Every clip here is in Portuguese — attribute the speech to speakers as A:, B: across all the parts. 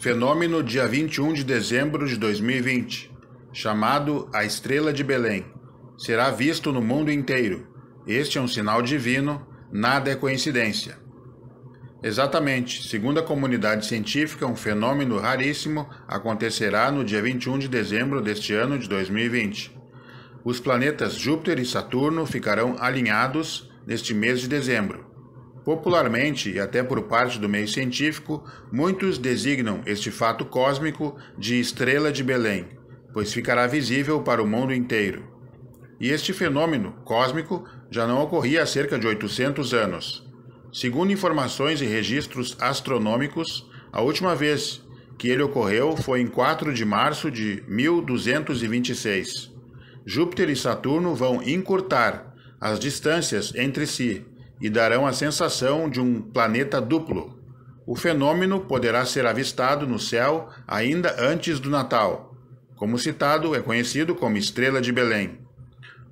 A: Fenômeno dia 21 de dezembro de 2020, chamado a Estrela de Belém. Será visto no mundo inteiro. Este é um sinal divino, nada é coincidência. Exatamente, segundo a comunidade científica, um fenômeno raríssimo acontecerá no dia 21 de dezembro deste ano de 2020. Os planetas Júpiter e Saturno ficarão alinhados neste mês de dezembro. Popularmente, e até por parte do meio científico, muitos designam este fato cósmico de estrela de Belém, pois ficará visível para o mundo inteiro. E este fenômeno cósmico já não ocorria há cerca de 800 anos. Segundo informações e registros astronômicos, a última vez que ele ocorreu foi em 4 de março de 1226. Júpiter e Saturno vão encurtar as distâncias entre si e darão a sensação de um planeta duplo. O fenômeno poderá ser avistado no céu ainda antes do Natal. Como citado, é conhecido como Estrela de Belém.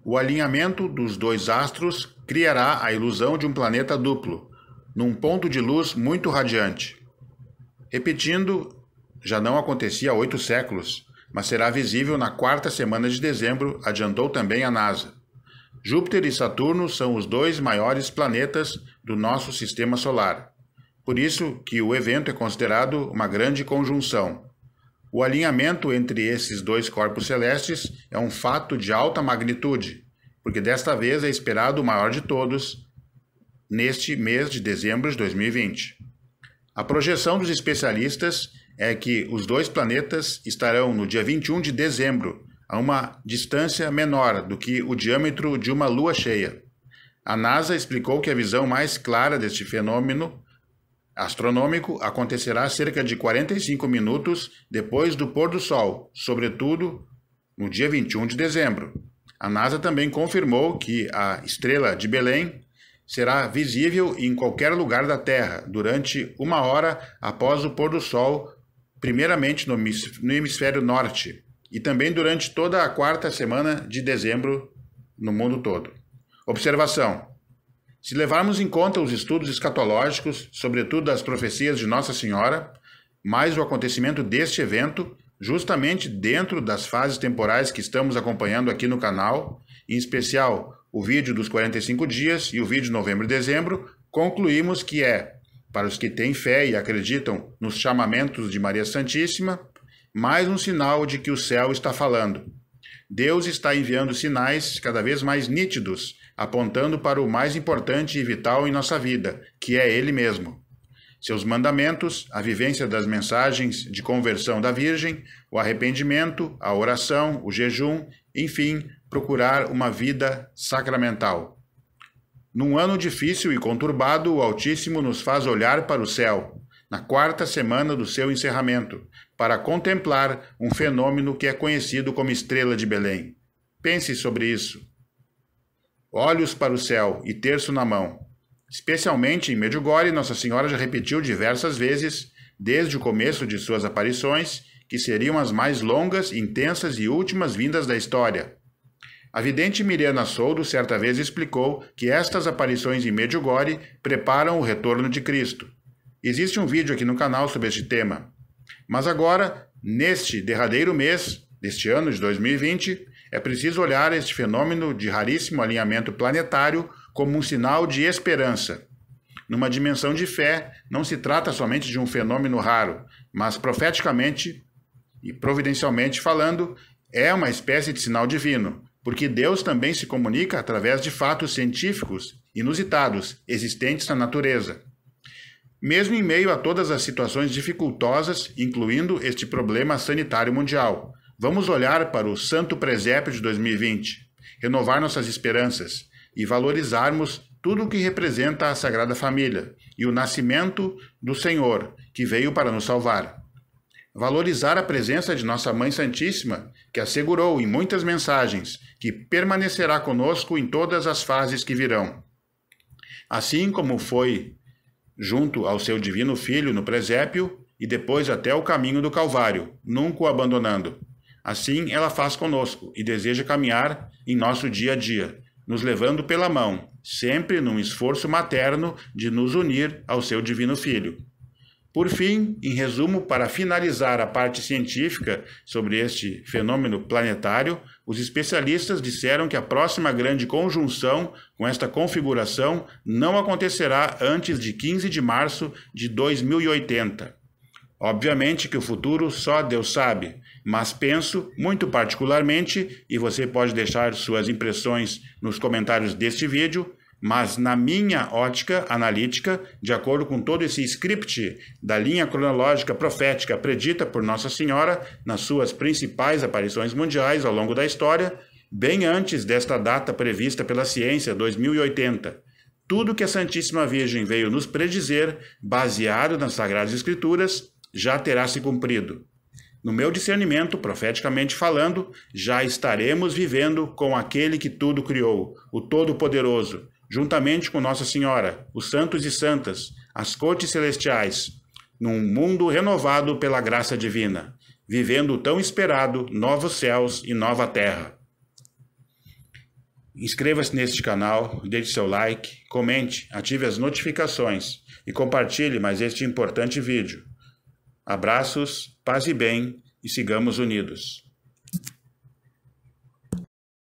A: O alinhamento dos dois astros criará a ilusão de um planeta duplo, num ponto de luz muito radiante. Repetindo, já não acontecia há oito séculos, mas será visível na quarta semana de dezembro, adiantou também a NASA. Júpiter e Saturno são os dois maiores planetas do nosso sistema solar. Por isso que o evento é considerado uma grande conjunção. O alinhamento entre esses dois corpos celestes é um fato de alta magnitude, porque desta vez é esperado o maior de todos neste mês de dezembro de 2020. A projeção dos especialistas é que os dois planetas estarão no dia 21 de dezembro a uma distância menor do que o diâmetro de uma lua cheia. A NASA explicou que a visão mais clara deste fenômeno astronômico acontecerá cerca de 45 minutos depois do pôr do sol, sobretudo no dia 21 de dezembro. A NASA também confirmou que a estrela de Belém será visível em qualquer lugar da Terra durante uma hora após o pôr do sol, primeiramente no hemisfério norte, e também durante toda a quarta semana de dezembro no mundo todo. Observação: se levarmos em conta os estudos escatológicos, sobretudo as profecias de Nossa Senhora, mais o acontecimento deste evento, justamente dentro das fases temporais que estamos acompanhando aqui no canal, em especial o vídeo dos 45 dias e o vídeo de novembro e dezembro, concluímos que é, para os que têm fé e acreditam nos chamamentos de Maria Santíssima, mais um sinal de que o céu está falando. Deus está enviando sinais cada vez mais nítidos, apontando para o mais importante e vital em nossa vida, que é Ele mesmo. Seus mandamentos, a vivência das mensagens de conversão da Virgem, o arrependimento, a oração, o jejum, enfim, procurar uma vida sacramental. Num ano difícil e conturbado, o Altíssimo nos faz olhar para o céu, na quarta semana do seu encerramento, para contemplar um fenômeno que é conhecido como estrela de Belém. Pense sobre isso. Olhos para o céu e terço na mão. Especialmente em Medjugorje, Nossa Senhora já repetiu diversas vezes, desde o começo de suas aparições, que seriam as mais longas, intensas e últimas vindas da história. A vidente Miriana Soldo certa vez explicou que estas aparições em Medjugorje preparam o retorno de Cristo. Existe um vídeo aqui no canal sobre este tema. Mas agora, neste derradeiro mês deste ano de 2020, é preciso olhar este fenômeno de raríssimo alinhamento planetário como um sinal de esperança. Numa dimensão de fé, não se trata somente de um fenômeno raro, mas profeticamente e providencialmente falando, é uma espécie de sinal divino, porque Deus também se comunica através de fatos científicos inusitados existentes na natureza mesmo em meio a todas as situações dificultosas, incluindo este problema sanitário mundial. Vamos olhar para o santo presépio de 2020, renovar nossas esperanças e valorizarmos tudo o que representa a Sagrada Família e o nascimento do Senhor, que veio para nos salvar. Valorizar a presença de nossa Mãe Santíssima, que assegurou em muitas mensagens que permanecerá conosco em todas as fases que virão. Assim como foi junto ao seu divino Filho no presépio e depois até o caminho do Calvário, nunca o abandonando. Assim ela faz conosco e deseja caminhar em nosso dia a dia, nos levando pela mão, sempre num esforço materno de nos unir ao seu divino Filho. Por fim, em resumo, para finalizar a parte científica sobre este fenômeno planetário, os especialistas disseram que a próxima grande conjunção com esta configuração não acontecerá antes de 15 de março de 2080. Obviamente que o futuro só Deus sabe, mas penso, muito particularmente, e você pode deixar suas impressões nos comentários deste vídeo, mas, na minha ótica analítica, de acordo com todo esse script da linha cronológica profética predita por Nossa Senhora nas suas principais aparições mundiais ao longo da história, bem antes desta data prevista pela ciência, 2080, tudo que a Santíssima Virgem veio nos predizer, baseado nas Sagradas Escrituras, já terá se cumprido. No meu discernimento, profeticamente falando, já estaremos vivendo com aquele que tudo criou, o Todo-Poderoso, juntamente com Nossa Senhora, os santos e santas, as cortes celestiais, num mundo renovado pela graça divina, vivendo o tão esperado novos céus e nova terra. Inscreva-se neste canal, deixe seu like, comente, ative as notificações e compartilhe mais este importante vídeo. Abraços, paz e bem e sigamos unidos.